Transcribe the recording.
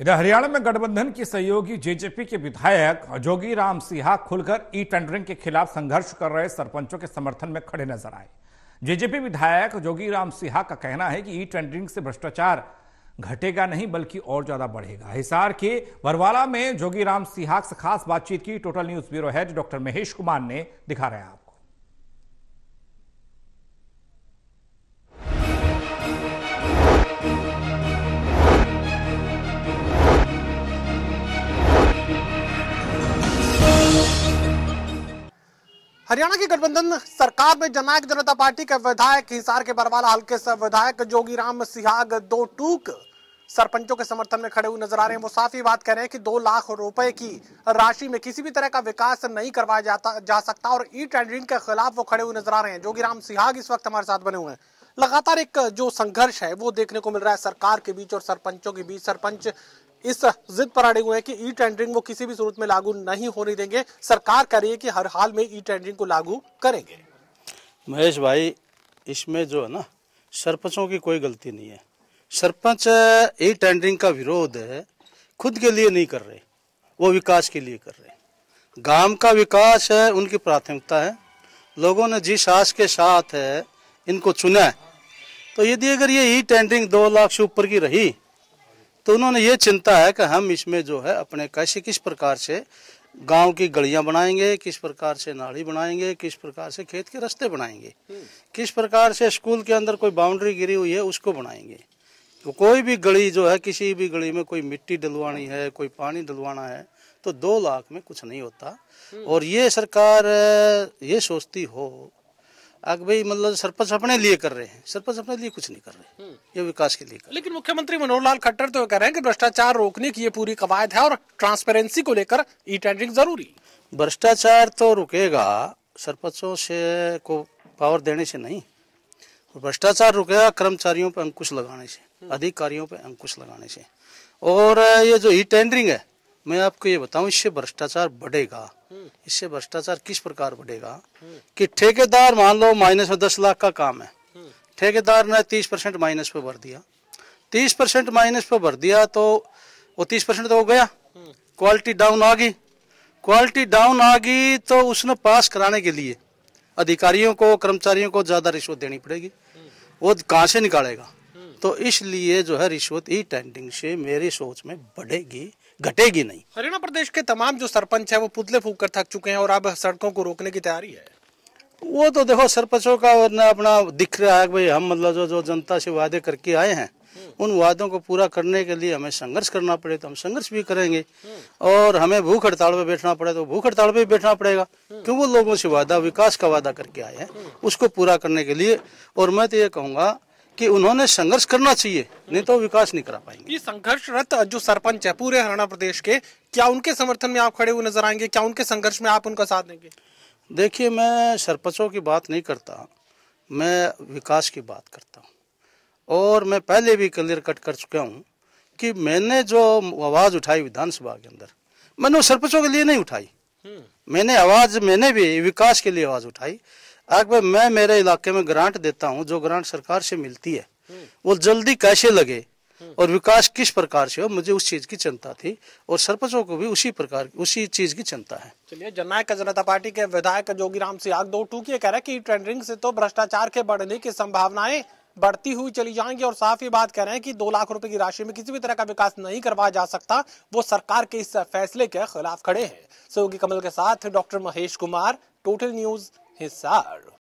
इधर हरियाणा में गठबंधन की सहयोगी जेजेपी के विधायक जोगी राम सिहा खुलकर ई टेंडरिंग के खिलाफ संघर्ष कर रहे सरपंचों के समर्थन में खड़े नजर आए जेजेपी विधायक जोगी राम सिहा का कहना है कि ई टेंडरिंग से भ्रष्टाचार घटेगा नहीं बल्कि और ज्यादा बढ़ेगा हिसार के वरवाला में जोगी राम सिहा से खास बातचीत की total news bureau head doctor Mahesh Kumar ने दिखा रहे आप हरियाणा की गठबंधन सरकार में जमायत जनता पार्टी के विधायक हिसार के बरवाला हल्के से विधायक राम सिहाग दो टूक सरपंचों के समर्थन में खड़े हुए नजर आ रहे हैं वो साफ ही बात कह रहे हैं कि दो लाख रुपए की राशि में किसी भी तरह का विकास नहीं करवाया जाता जा सकता और ई टेंडरिंग के खिलाफ वो खड़े हुए नजर आ रहे हैं जोगी राम सिहाग इस वक्त हमारे साथ बने हुए हैं लगातार एक जो संघर्ष है वो देखने को मिल रहा है सरकार के बीच और सरपंचों के बीच सरपंच इस जिद पर अड़े हुए हैं कि ई टेंडरिंग वो किसी भी सूरत में लागू नहीं होने देंगे सरकार कह रही है कि हर हाल में ई टेंडरिंग को लागू करेंगे महेश भाई इसमें जो है ना सरपंचों की कोई गलती नहीं है सरपंच ई टेंडरिंग का विरोध है खुद के लिए नहीं कर रहे वो विकास के लिए कर रहे गांव का विकास है उनकी प्राथमिकता है लोगों ने जिस आश के साथ है इनको चुना है तो यदि अगर ये ई टेंडरिंग दो लाख से ऊपर की रही तो उन्होंने ये चिंता है कि हम इसमें जो है अपने कैसे किस प्रकार से गांव की गलियां बनाएंगे किस प्रकार से नाली बनाएंगे किस प्रकार से खेत के रास्ते बनाएंगे हम्म। किस प्रकार से स्कूल के अंदर कोई बाउंड्री गिरी हुई है उसको बनाएंगे तो कोई भी गली जो है किसी भी गली में कोई मिट्टी डलवानी है कोई पानी डलवाना है तो दो लाख में कुछ नहीं होता हम्म। और ये सरकार ये सोचती हो आग भाई मतलब सरपंच अपने लिए कर रहे हैं सरपंच अपने लिए कुछ नहीं कर रहे हम्म। ये विकास के लिए कर लेकिन मुख्यमंत्री मनोहर लाल खट्टर तो कह रहे हैं कि भ्रष्टाचार रोकने की ये पूरी कवायद है और ट्रांसपेरेंसी को लेकर ई टेंडरिंग जरूरी भ्रष्टाचार तो रुकेगा सरपंचों से को पावर देने से नहीं भ्रष्टाचार रुकेगा कर्मचारियों पर अंकुश लगाने से हम्म। अधिकारियों पर अंकुश लगाने से और ये जो ई टेंडरिंग है मैं आपको ये बताऊं इससे भ्रष्टाचार बढ़ेगा इससे भ्रष्टाचार किस प्रकार बढ़ेगा कि ठेकेदार मान लो माइनस में दस लाख का काम है ठेकेदार ने तीस परसेंट माइनस पे भर दिया तीस परसेंट माइनस पे भर दिया तो वो तीस परसेंट तो हो गया क्वालिटी डाउन आ गई क्वालिटी डाउन आ गई तो उसने पास कराने के लिए अधिकारियों को कर्मचारियों को ज्यादा रिश्वत देनी पड़ेगी वो कहाँ से निकालेगा तो इसलिए जो है रिश्वत ई टेंडिंग से मेरी सोच में बढ़ेगी घटेगी नहीं हरियाणा प्रदेश के तमाम जो सरपंच है वो पुतले फूक कर थक चुके हैं और अब सड़कों को रोकने की तैयारी है वो तो देखो सरपंचों का अपना दिख रहा है भाई हम मतलब जो जो जनता से वादे करके आए हैं उन वादों को पूरा करने के लिए हमें संघर्ष करना पड़े तो हम संघर्ष भी करेंगे और हमें भूख हड़ताल पर बैठना पड़े तो भूख हड़ताल पर बैठना पड़ेगा क्यों वो लोगों से वादा विकास का वादा करके आए हैं उसको पूरा करने के लिए और मैं तो ये कहूँगा कि उन्होंने संघर्ष करना चाहिए नहीं तो विकास नहीं करा पाएंगे संघर्षरत जो सरपंच है पूरे हरियाणा प्रदेश के क्या उनके समर्थन में आप खड़े हुए नजर आएंगे क्या उनके संघर्ष में आप उनका साथ देंगे देखिए मैं सरपंचों की बात नहीं करता मैं विकास की बात करता हूँ और मैं पहले भी क्लियर कट कर चुका हूँ कि मैंने जो आवाज़ उठाई विधानसभा के अंदर मैंने वो सरपंचों के लिए नहीं उठाई हम्म। मैंने आवाज़ मैंने भी विकास के लिए आवाज़ उठाई अकबर मैं मेरे इलाके में ग्रांट देता हूँ जो ग्रांट सरकार से मिलती है वो जल्दी कैसे लगे और विकास किस प्रकार से हो मुझे उस चीज की चिंता थी और सरपंचों को भी उसी प्रकार उसी चीज की चिंता है चलिए जननायक जनता पार्टी के विधायक राम सिंह दो टूकी कह रहे की ट्रेंडरिंग से तो भ्रष्टाचार के बढ़ने की संभावनाएं बढ़ती हुई चली जाएंगी और साफ ही बात कह रहे हैं कि दो लाख रुपए की राशि में किसी भी तरह का विकास नहीं करवाया जा सकता वो सरकार के इस फैसले के खिलाफ खड़े हैं सहयोगी कमल के साथ doctor Mahesh Kumar total news Hisar